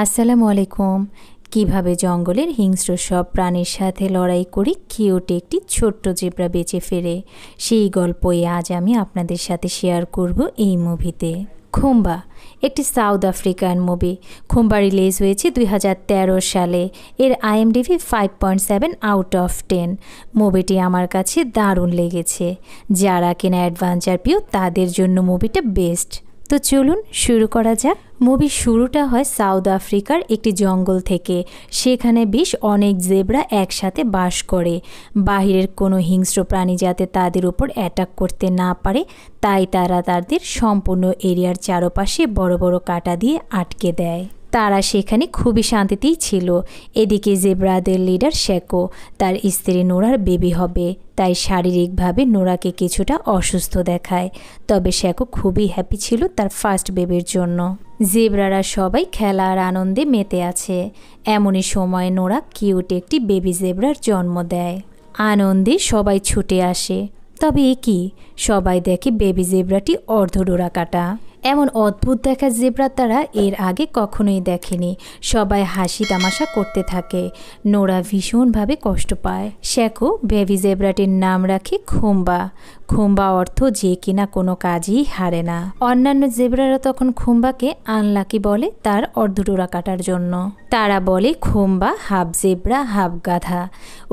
আসসালামু আলাইকুম কিভাবে জঙ্গলের হিংস্র সব প্রাণীর সাথে লড়াই করে কিউট একটি ছোট্ট জেব্রা বেঁচে ফেরে সেই গল্পই আজ আমি আপনাদের সাথে শেয়ার করব এই মুভিতে খুম্বা একটি South African movie Khumba release হয়েছে দুই সালে এর IMDb five point seven out of ten মুভিটি আমার কাছে দারুণ লেগেছে যারা কিনা অ্যাডভেঞ্চার প্রিয় তাদের জন্য মুভিটা বেস্ট তো চলুন শুরু করা যাক মুভি শুরুটা হয় সাউথ আফ্রিকার একটি জঙ্গল থেকে সেখানে বেশ অনেক জেবরা একসাথে বাস করে বাহিরের কোনো হিংস্র প্রাণী যাতে তাদের উপর অ্যাটাক করতে না পারে তাই তারা তাদের সম্পূর্ণ এরিয়ার চারপাশে বড় বড় কাটা দিয়ে আটকে দেয় তারা সেখানে খুবই শান্তিতেই ছিল এদিকে জেব্রাদের লিডার শেকো তার স্ত্রী নোরার বেবি হবে তাই শারীরিকভাবে নোরাকে কিছুটা অসুস্থ দেখায় তবে শেকো খুবই হ্যাপি ছিল তার ফার্স্ট বেবির জন্য জেব্রারা সবাই খেলার আনন্দে মেতে আছে এমনই সময় নোরা কিউট একটি বেবি জেব্রার জন্ম দেয় আনন্দে সবাই ছুটে আসে তবে এ কি সবাই দেখে বেবি জেব্রাটি অর্ধডোরা কাটা এমন অদ্ভুত দেখা জেব্রা তারা এর আগে কখনোই দেখেনি সবাই হাসি তামাশা করতে থাকে নোরা ভীষণভাবে কষ্ট পায় শেখো বেবি জেব্রাটির নাম রাখে খুম্বা খুম্বা অর্থ যে কিনা কোনো কাজই হারে না অন্যান্য জেব্রারা তখন খুম্বাকে আনলাকি বলে তার অর্ধডোরা কাটার জন্য তারা বলে খুম্বা হাফ জেব্রা হাফ গাধা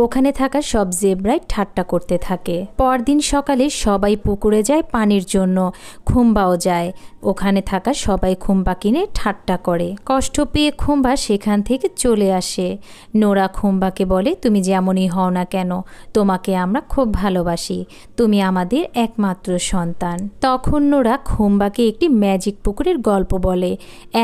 ওখানে থাকা সব জেব্রাই ঠাট্টা করতে থাকে পরদিন সকালে সবাই পুকুরে যায় পানির জন্য খুম্বাও যায় ওখানে থাকা সবাই খুম্বা কিনে ঠাট্টা করে কষ্ট পেয়ে খুম্বা সেখান থেকে চলে আসে নোরা খুম্বাকে বলে তুমি যেমনই হও না কেন তোমাকে আমরা খুব ভালোবাসি তুমি আমাদের একমাত্র সন্তান তখন নোরা খুম্বাকে একটি ম্যাজিক পুকুরের গল্প বলে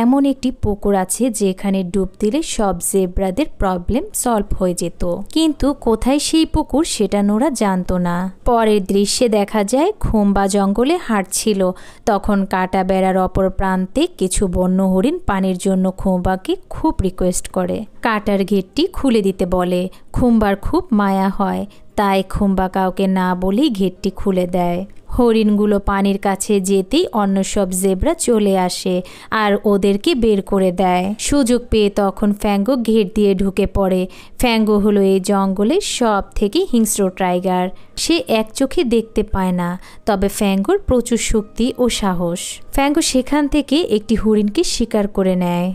এমন একটি পুকুর আছে যেখানে ডুব দিলে সব জেব্রাদের প্রবলেম সলভ হয়ে যেত কিন্তু কোথায় সেই পুকুর সেটা নোরা জানতো না পরের দৃশ্যে দেখা যায় খুম্বা জঙ্গলে হাঁটছিল তখন কাটা বেড়ার অপর প্রান্তে কিছু বন্য হরিণ পানির জন্য খুম্বাকে খুব রিকোয়েস্ট করে কাটার ঘেরটি খুলে দিতে বলে খুম্বার খুব মায়া হয় তাই খুম্বা কাউকে না বলেই ঘেরটি খুলে দেয় হরিণগুলো পানির কাছে যেতেই অন্য সব জেবরা চলে আসে আর ওদেরকে বের করে দেয় সুযোগ পেয়ে তখন ফ্যাঙ্গো ঘের দিয়ে ঢুকে পড়ে ফ্যাঙ্গো হলো এই জঙ্গলের সব থেকে হিংস্র টাইগার সে এক চোখে দেখতে পায় না তবে ফ্যাঙ্গোর প্রচুর শক্তি ও সাহস ফ্যাঙ্গো সেখান থেকে একটি হরিণকে শিকার করে নেয়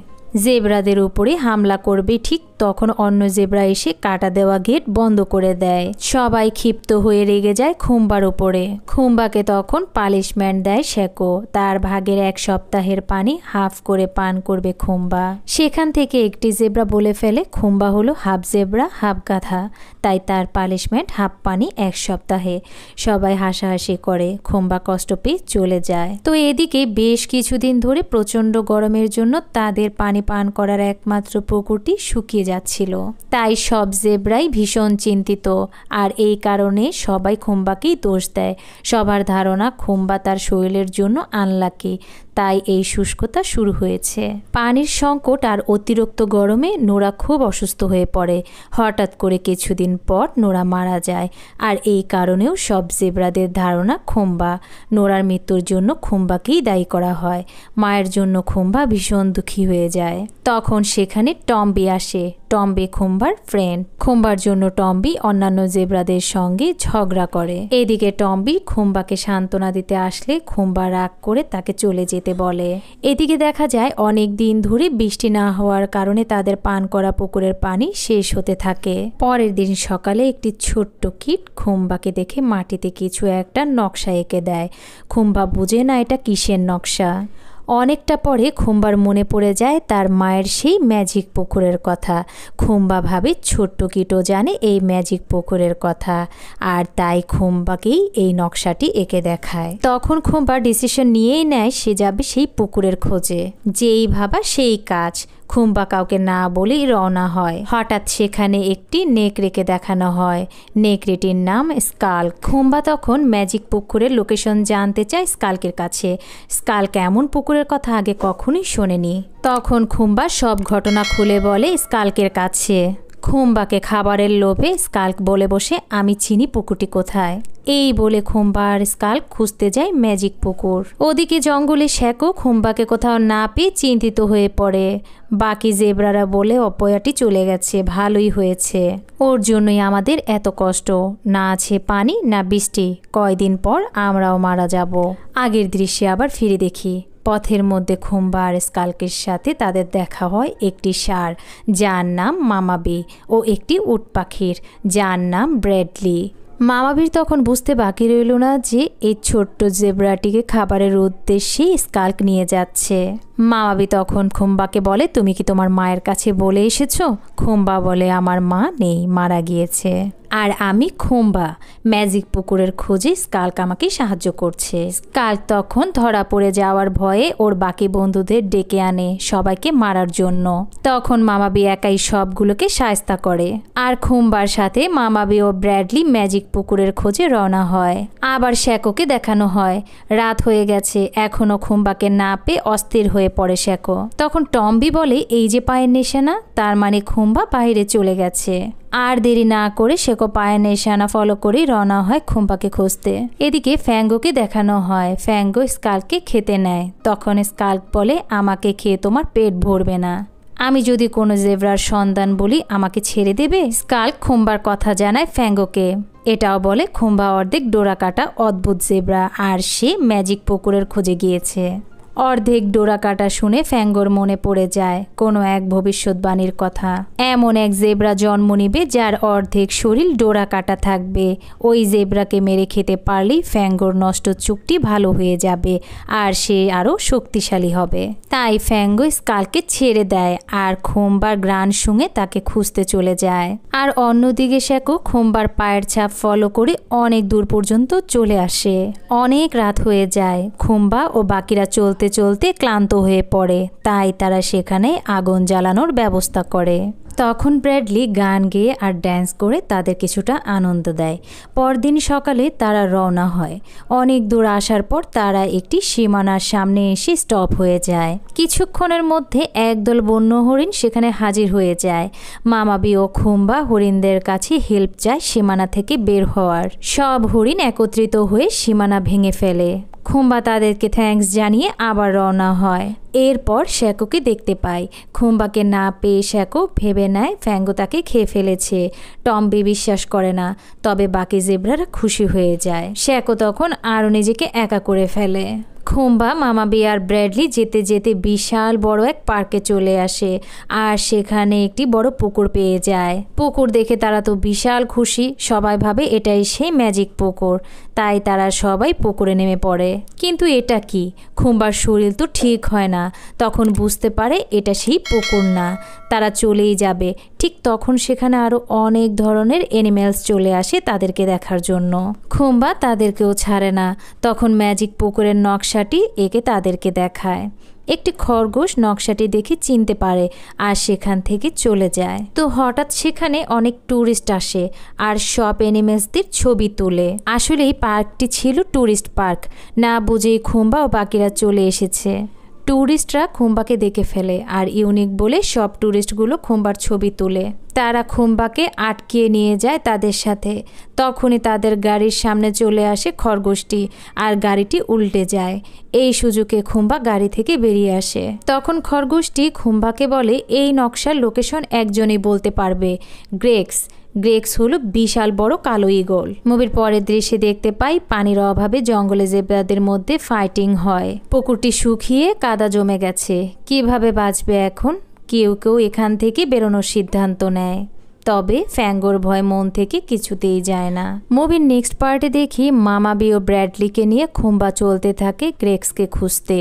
জেব্রাদের উপরে হামলা করবে ঠিক তখন অন্য জেব্রা এসে কাটা দেওয়া গেট বন্ধ করে দেয় সবাই ক্ষিপ্ত হয়ে রেগে যায় খুম্বার উপরে খুম্বাকে তখন পালিশমেন্ট দেয় শেকো তার ভাগের এক সপ্তাহের পানি হাফ করে পান করবে খুম্বা সেখান থেকে একটি জেব্রা বলে ফেলে খুম্বা হলো হাফ জেব্রা হাফ গাধা তাই তার পালিশমেন্ট হাফ পানি এক সপ্তাহে সবাই হাসাহাসি করে খুম্বা কষ্ট পেয়ে চলে যায় তো এদিকে বেশ কিছুদিন ধরে প্রচণ্ড গরমের জন্য তাদের পানি পান করার একমাত্র পুকুরটি শুকিয়ে যাচ্ছিল তাই সব জেব্রাই ভীষণ চিন্তিত আর এই কারণে সবাই খুম্বাকেই দোষ দেয় সবার ধারণা খুম্বা তার শরীরের জন্য আনলাকি তাই এই শুষ্কতা শুরু হয়েছে পানির সংকট আর অতিরিক্ত গরমে নোরা খুব অসুস্থ হয়ে পড়ে হঠাৎ করে কিছুদিন পর নোরা মারা যায় আর এই কারণেও সব জেব্রাদের ধারণা খুম্বা নোরার মৃত্যুর জন্য খুম্বাকেই দায়ী করা হয় মায়ের জন্য খুম্বা ভীষণ দুঃখী হয়ে যায় তখন সেখানে টম্বি আসে টম্বি খুম্বার ফ্রেন্ড খুম্বার জন্য টম্বি অন্যান্য জেব্রাদের সঙ্গে ঝগড়া করে এদিকে টম্বি খুম্বাকে সান্ত্বনা দিতে আসলে খুম্বা রাগ করে তাকে চলে যেতে বলে এদিকে দেখা যায় অনেক দিন ধরে বৃষ্টি না হওয়ার কারণে তাদের পান করা পুকুরের পানি শেষ হতে থাকে পরের দিন সকালে একটি ছোট্ট কীট খুম্বাকে দেখে মাটিতে কিছু একটা নকশা এঁকে দেয় খুম্বা বুঝে না এটা কিসের নকশা অনেকটা পরে খুম্বার মনে পড়ে যায় তার মায়ের সেই ম্যাজিক পুকুরের কথা খুম্বা ভাবে ছোট্ট কিটো জানে এই ম্যাজিক পুকুরের কথা আর তাই খুম্বাকেই এই নকশাটি এঁকে দেখায় তখন খুম্বা ডিসিশন নিয়েই নেয় সে যাবে সেই পুকুরের খোঁজে যেই ভাবা সেই কাজ খুম্বা কাউকে না বলেই রওনা হয় হঠাৎ সেখানে একটি নেকড়েকে দেখানো হয় নেকড়েটির নাম স্কাল খুম্বা তখন ম্যাজিক পুকুরের লোকেশন জানতে চায় স্কালকের কাছে স্কাল কেমন পুকুরের কথা আগে কখনোই শোনেনি তখন খুম্বা সব ঘটনা খুলে বলে স্কালকের কাছে খুম্বাকে খাবারের লোভে স্কাল্ক বলে বসে আমি চিনি পুকুরটি কোথায় এই বলে খুম্বা আর স্কাল্ক খুঁজতে যায় ম্যাজিক পুকুর ওদিকে জঙ্গলে শেকো খুম্বাকে কোথাও না পেয়ে চিন্তিত হয়ে পড়ে বাকি জেবরারা বলে অপয়াটি চলে গেছে ভালোই হয়েছে ওর জন্যই আমাদের এত কষ্ট না আছে পানি না বৃষ্টি কয়দিন পর আমরাও মারা যাব আগের দৃশ্যে আবার ফিরে দেখি পথের মধ্যে খুমবার স্কালকের সাথে তাদের দেখা হয় একটি সার যার নাম মামাবি ও একটি উট পাখির যার নাম ব্র্যাডলি মামাবির তখন বুঝতে বাকি রইল না যে এই ছোট্ট জেব্রাটিকে খাবারের উদ্দেশ্যে স্কাল্ক নিয়ে যাচ্ছে মামাবি তখন খুম্বাকে বলে তুমি কি তোমার মায়ের কাছে বলে এসেছো খুম্বা বলে আমার মা নেই মারা গিয়েছে আর আমি খুম্বা ম্যাজিক পুকুরের খোঁজে স্কালক আমাকে সাহায্য করছে স্কাল তখন ধরা পড়ে যাওয়ার ভয়ে ওর বাকি বন্ধুদের ডেকে আনে সবাইকে মারার জন্য তখন মামাবি একাই সবগুলোকে সায়স্তা করে আর খুম্বার সাথে মামাবি ও ব্র্যাডলি ম্যাজিক পুকুরের খোঁজে রওনা হয় আবার শ্যাকোকে দেখানো হয় রাত হয়ে গেছে এখনও খুম্বাকে না পেয়ে অস্থির হয়ে হয়ে পড়ে শ্যাকো তখন টম্বি বলে এই যে পায়ের নিশানা তার মানে খুম্বা বাইরে চলে গেছে আর দেরি না করে শেখো পায়ের নিশানা ফলো করে রওনা হয় খুম্বাকে খুঁজতে এদিকে ফ্যাঙ্গোকে দেখানো হয় ফ্যাঙ্গো স্কালকে খেতে নেয় তখন স্কাল্ক বলে আমাকে খেয়ে তোমার পেট ভরবে না আমি যদি কোনো জেবরার সন্ধান বলি আমাকে ছেড়ে দেবে স্কাল খুম্বার কথা জানায় ফ্যাঙ্গোকে এটাও বলে খুম্বা অর্ধেক ডোরা কাটা অদ্ভুত জেবরা আর সে ম্যাজিক পুকুরের খোঁজে গিয়েছে অর্ধেক ডোরা কাটা শুনে ফ্যাঙ্গোর মনে পড়ে যায় কোনো এক ভবিষ্যৎবাণীর কথা এমন এক জেব্রা জন্ম নিবে যার অর্ধেক শরীর ডোরা কাটা থাকবে ওই জেব্রাকে মেরে খেতে পারলেই ফ্যাঙ্গোর নষ্ট চুক্তি ভালো হয়ে যাবে আর সে আরও শক্তিশালী হবে তাই ফ্যাঙ্গো স্কালকে ছেড়ে দেয় আর খোম্বার গ্রান শুঙে তাকে খুঁজতে চলে যায় আর অন্যদিকে শ্যাকো খোম্বার পায়ের ছাপ ফলো করে অনেক দূর পর্যন্ত চলে আসে অনেক রাত হয়ে যায় খোম্বা ও বাকিরা চলতে চলতে চলতে ক্লান্ত হয়ে পড়ে তাই তারা সেখানে আগুন জ্বালানোর ব্যবস্থা করে তখন ব্র্যাডলি গান গেয়ে আর ড্যান্স করে তাদের কিছুটা আনন্দ দেয় পরদিন সকালে তারা রওনা হয় অনেক দূর আসার পর তারা একটি সীমানার সামনে এসে স্টপ হয়ে যায় কিছুক্ষণের মধ্যে একদল বন্য হরিণ সেখানে হাজির হয়ে যায় মামাবি ও খুম্বা হরিণদের কাছে হেল্প চায় সীমানা থেকে বের হওয়ার সব হরিণ একত্রিত হয়ে সীমানা ভেঙে ফেলে খুম্বা তাদেরকে থ্যাঙ্কস জানিয়ে আবার রওনা হয় এরপর শ্যাকোকে দেখতে পায় খুম্বাকে না পেয়ে শ্যাকো ভেবে নেয় ফ্যাঙ্গো তাকে খেয়ে ফেলেছে টম্বি বিশ্বাস করে না তবে বাকি জেব্রারা খুশি হয়ে যায় শ্যাকো তখন আরও নিজেকে একা করে ফেলে খুম্বা মামা বেয়ার ব্র্যাডলি যেতে যেতে বিশাল বড় এক পার্কে চলে আসে আর সেখানে একটি বড় পুকুর পেয়ে যায় পুকুর দেখে তারা তো বিশাল খুশি সবাই ভাবে এটাই সেই ম্যাজিক পুকুর তাই তারা সবাই পুকুরে নেমে পড়ে কিন্তু এটা কি খুম্বার শরীর তো ঠিক হয় না তখন বুঝতে পারে এটা সেই পুকুর না তারা চলেই যাবে ঠিক তখন সেখানে আরও অনেক ধরনের এনিম্যালস চলে আসে তাদেরকে দেখার জন্য খুম্বা তাদেরকেও ছাড়ে না তখন ম্যাজিক পুকুরের নকশা নকশাটি একে তাদেরকে দেখায় একটি খরগোশ নকশাটি দেখে চিনতে পারে আর সেখান থেকে চলে যায় তো হঠাৎ সেখানে অনেক ট্যুরিস্ট আসে আর সব এনিমেলসদের ছবি তোলে আসলে এই পার্কটি ছিল ট্যুরিস্ট পার্ক না বুঝেই খুম্বা ও বাকিরা চলে এসেছে ট্যুরিস্টরা খুম্বাকে দেখে ফেলে আর ইউনিক বলে সব ট্যুরিস্টগুলো খুম্বার ছবি তুলে তারা খুম্বাকে আটকিয়ে নিয়ে যায় তাদের সাথে তখনই তাদের গাড়ির সামনে চলে আসে খরগোশটি আর গাড়িটি উল্টে যায় এই সুযোগে খুম্বা গাড়ি থেকে বেরিয়ে আসে তখন খরগোশটি খুম্বাকে বলে এই নকশার লোকেশন একজনই বলতে পারবে গ্রেক্স গ্রেক্স হলো বিশাল বড় কালো ইগল মুভির পরের দৃশ্যে দেখতে পাই পানির অভাবে জঙ্গলে জেব্রাদের মধ্যে ফাইটিং হয় পুকুরটি শুকিয়ে কাদা জমে গেছে কিভাবে বাঁচবে এখন কেউ কেউ এখান থেকে বেরোনোর সিদ্ধান্ত নেয় তবে ফ্যাঙ্গোর ভয় মন থেকে কিছুতেই যায় না মুভির নেক্সট পার্টে দেখি মামা বিও ব্র্যাডলিকে নিয়ে খুম্বা চলতে থাকে গ্রেক্সকে খুঁজতে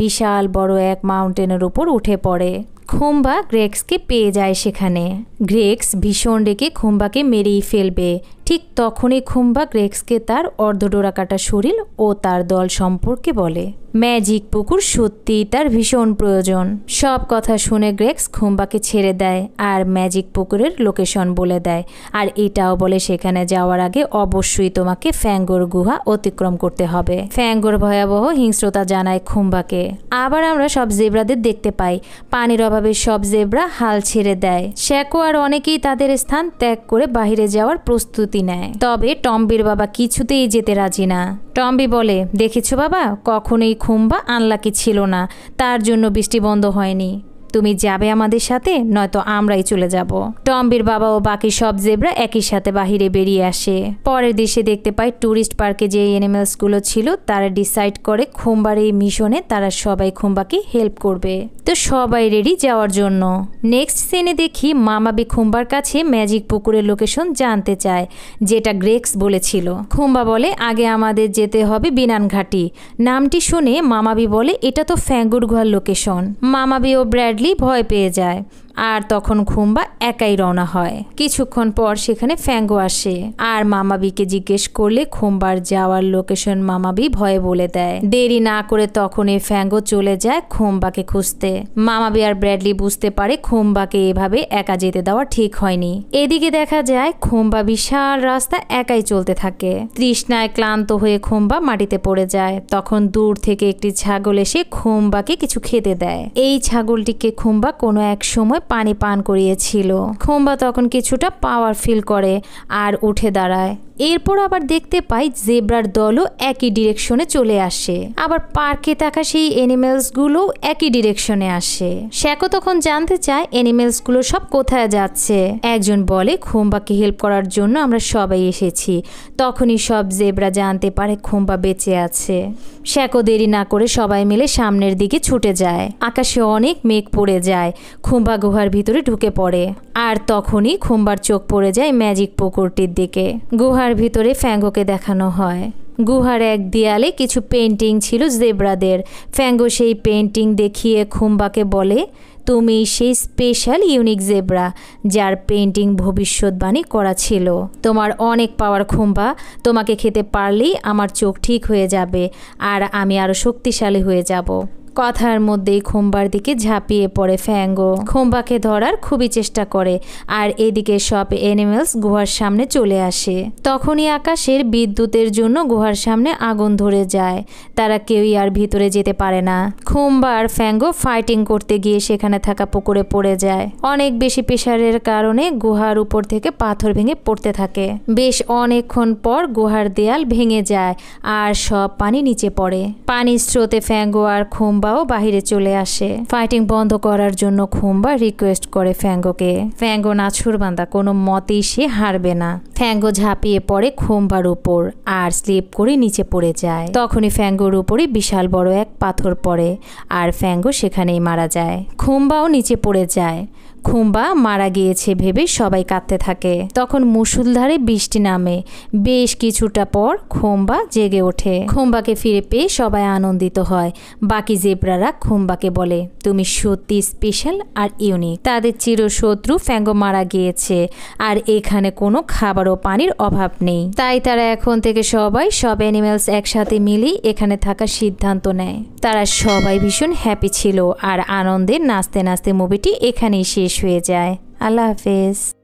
বিশাল বড় এক মাউন্টেনের উপর উঠে পড়ে খুম্বা গ্রেক্সকে পেয়ে যায় সেখানে গ্রেক্স ভীষণ রেখে খুম্বাকে মেরেই ফেলবে ঠিক তখনই খুম্বা গ্রেক্সকে তার অর্ধডোরা কাটা শরীর ও তার দল সম্পর্কে বলে ম্যাজিক পুকুর সত্যিই তার ভীষণ প্রয়োজন সব কথা শুনে গ্রেক্স খুম্বাকে ছেড়ে দেয় আর ম্যাজিক পুকুরের লোকেশন বলে দেয় আর এটাও বলে সেখানে যাওয়ার আগে অবশ্যই তোমাকে ফ্যাঙ্গোর গুহা অতিক্রম করতে হবে ফ্যাঙ্গোর ভয়াবহ হিংস্রতা জানায় খুম্বাকে আবার আমরা সব জেব্রাদের দেখতে পাই পানির অভাবে সব জেব্রা হাল ছেড়ে দেয় শ্যাকো আর আর অনেকেই তাদের স্থান ত্যাগ করে বাহিরে যাওয়ার প্রস্তুতি নেয় তবে টম্বির বাবা কিছুতেই যেতে রাজি না টম্বি বলে দেখেছো বাবা কখনোই খুম্বা আনলাকি ছিল না তার জন্য বৃষ্টি বন্ধ হয়নি তুমি যাবে আমাদের সাথে নয়তো আমরাই চলে যাব টম্বির বাবা ও বাকি সব জেবরা একই সাথে বাহিরে বেরিয়ে আসে পরের দেশে দেখতে পাই ট্যুরিস্ট পার্কে যে অ্যানিমেলসগুলো ছিল তারা ডিসাইড করে খুম্বার এই মিশনে তারা সবাই খুম্বাকে হেল্প করবে তো সবাই রেডি যাওয়ার জন্য নেক্সট সিনে দেখি মামাবি খুম্বার কাছে ম্যাজিক পুকুরের লোকেশন জানতে চায় যেটা গ্রেক্স বলেছিল খুম্বা বলে আগে আমাদের যেতে হবে বিনান ঘাটি নামটি শুনে মামাবি বলে এটা তো ফ্যাঙ্গুর ঘর লোকেশন মামাবি ও ব্র্যাডলি ভয় পেয়ে যায় আর তখন খুম্বা একাই রওনা হয় কিছুক্ষণ পর সেখানে ফ্যাঙ্গো আসে আর মামাবিকে জিজ্ঞেস করলে খুম্বার যাওয়ার লোকেশন মামাবি ভয়ে বলে দেয় দেরি না করে তখন এই ফ্যাঙ্গো চলে যায় খুম্বাকে খুঁজতে মামাবি আর ব্র্যাডলি বুঝতে পারে খুম্বাকে এভাবে একা যেতে দেওয়া ঠিক হয়নি এদিকে দেখা যায় খুম্বা বিশাল রাস্তা একাই চলতে থাকে তৃষ্ণায় ক্লান্ত হয়ে খুম্বা মাটিতে পড়ে যায় তখন দূর থেকে একটি ছাগল এসে খুম্বাকে কিছু খেতে দেয় এই ছাগলটিকে খুম্বা কোনো এক সময় পানি পান করিয়েছিল খোম্বা তখন কিছুটা পাওয়ার ফিল করে আর উঠে দাঁড়ায় এরপর আবার দেখতে পাই জেব্রার দলও একই ডিরেকশনে চলে আসে আবার পার্কে থাকা সেই অ্যানিমেলসগুলো একই ডিরেকশনে আসে শ্যাকো তখন জানতে চায় এনিমেলসগুলো সব কোথায় যাচ্ছে একজন বলে খুম্বাকে হেল্প করার জন্য আমরা সবাই এসেছি তখনই সব জেব্রা জানতে পারে খুম্বা বেঁচে আছে শ্যাকো দেরি না করে সবাই মিলে সামনের দিকে ছুটে যায় আকাশে অনেক মেঘ পড়ে যায় খুম্বা গুহার ভিতরে ঢুকে পড়ে আর তখনই খুম্বার চোখ পড়ে যায় ম্যাজিক পুকুরটির দিকে গুহা গুহার ভিতরে ফ্যাঙ্গোকে দেখানো হয় গুহার এক দেয়ালে কিছু পেন্টিং ছিল জেব্রাদের ফ্যাঙ্গো সেই পেন্টিং দেখিয়ে খুম্বাকে বলে তুমি সেই স্পেশাল ইউনিক জেব্রা যার পেন্টিং ভবিষ্যৎবাণী করা ছিল তোমার অনেক পাওয়ার খুম্বা তোমাকে খেতে পারলেই আমার চোখ ঠিক হয়ে যাবে আর আমি আরও শক্তিশালী হয়ে যাব কথার মধ্যেই খুম্বার দিকে ঝাঁপিয়ে পড়ে ফ্যাঙ্গো খুম্বাকে ধরার খুবই চেষ্টা করে আর এদিকে সব এনিমেলস গুহার সামনে চলে আসে তখনই আকাশের বিদ্যুতের জন্য গুহার সামনে আগুন ধরে যায় তারা কেউই আর ভিতরে যেতে পারে না খুম্বা আর ফ্যাঙ্গো ফাইটিং করতে গিয়ে সেখানে থাকা পুকুরে পড়ে যায় অনেক বেশি প্রেশারের কারণে গুহার উপর থেকে পাথর ভেঙে পড়তে থাকে বেশ অনেকক্ষণ পর গুহার দেয়াল ভেঙে যায় আর সব পানি নিচে পড়ে পানির স্রোতে ফ্যাঙ্গো আর খুম্বা খুম্বাও বাহিরে চলে আসে ফাইটিং বন্ধ করার জন্য খুম্বা রিকোয়েস্ট করে ফ্যাঙ্গোকে ফ্যাঙ্গো নাছুরবান্দা কোনো মতেই সে হারবে না ফ্যাঙ্গো ঝাঁপিয়ে পড়ে খুম্বার উপর আর স্লিপ করে নিচে পড়ে যায় তখনই ফ্যাঙ্গোর উপরে বিশাল বড় এক পাথর পড়ে আর ফ্যাঙ্গো সেখানেই মারা যায় খুম্বাও নিচে পড়ে যায় খুম্বা মারা গিয়েছে ভেবে সবাই কাঁদতে থাকে তখন মুসুলধারে বৃষ্টি নামে বেশ কিছুটা পর খুম্বা জেগে ওঠে খুম্বাকে ফিরে পেয়ে সবাই আনন্দিত হয় বাকি জেব্রারা খুম্বাকে বলে তুমি সত্যি স্পেশাল আর ইউনিক তাদের চিরশত্রু ফ্যাঙ্গো মারা গিয়েছে আর এখানে কোনো খাবার ও পানির অভাব নেই তাই তারা এখন থেকে সবাই সব অ্যানিমেলস একসাথে মিলি এখানে থাকার সিদ্ধান্ত নেয় তারা সবাই ভীষণ হ্যাপি ছিল আর আনন্দে নাচতে নাচতে মুভিটি এখানেই শেষ শেষ হয়ে যায় আল্লাহ হাফেজ